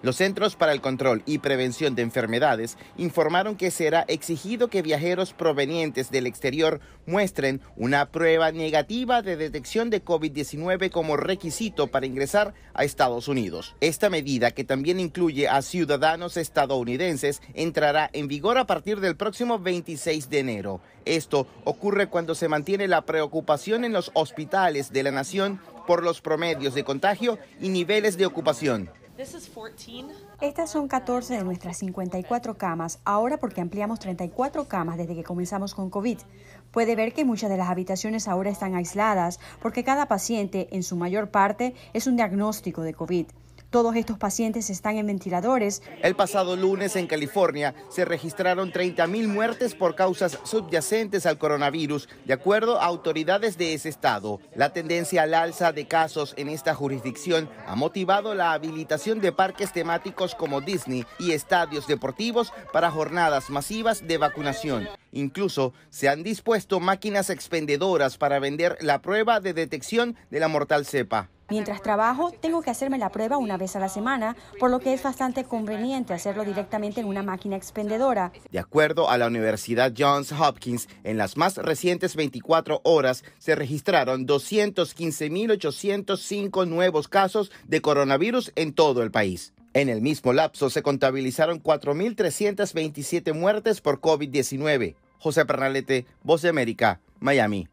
Los Centros para el Control y Prevención de Enfermedades informaron que será exigido que viajeros provenientes del exterior muestren una prueba negativa de detección de COVID-19 como requisito para ingresar a Estados Unidos. Esta medida, que también incluye a ciudadanos estadounidenses, entrará en vigor a partir del próximo 26 de enero. Esto ocurre cuando se mantiene la preocupación en los hospitales de la nación por los promedios de contagio y niveles de ocupación. Estas son 14 de nuestras 54 camas, ahora porque ampliamos 34 camas desde que comenzamos con COVID. Puede ver que muchas de las habitaciones ahora están aisladas porque cada paciente, en su mayor parte, es un diagnóstico de COVID. Todos estos pacientes están en ventiladores. El pasado lunes en California se registraron 30.000 muertes por causas subyacentes al coronavirus, de acuerdo a autoridades de ese estado. La tendencia al alza de casos en esta jurisdicción ha motivado la habilitación de parques temáticos como Disney y estadios deportivos para jornadas masivas de vacunación. Incluso se han dispuesto máquinas expendedoras para vender la prueba de detección de la mortal cepa. Mientras trabajo, tengo que hacerme la prueba una vez a la semana, por lo que es bastante conveniente hacerlo directamente en una máquina expendedora. De acuerdo a la Universidad Johns Hopkins, en las más recientes 24 horas se registraron 215.805 nuevos casos de coronavirus en todo el país. En el mismo lapso se contabilizaron 4.327 muertes por COVID-19. José Pernalete, Voz de América, Miami.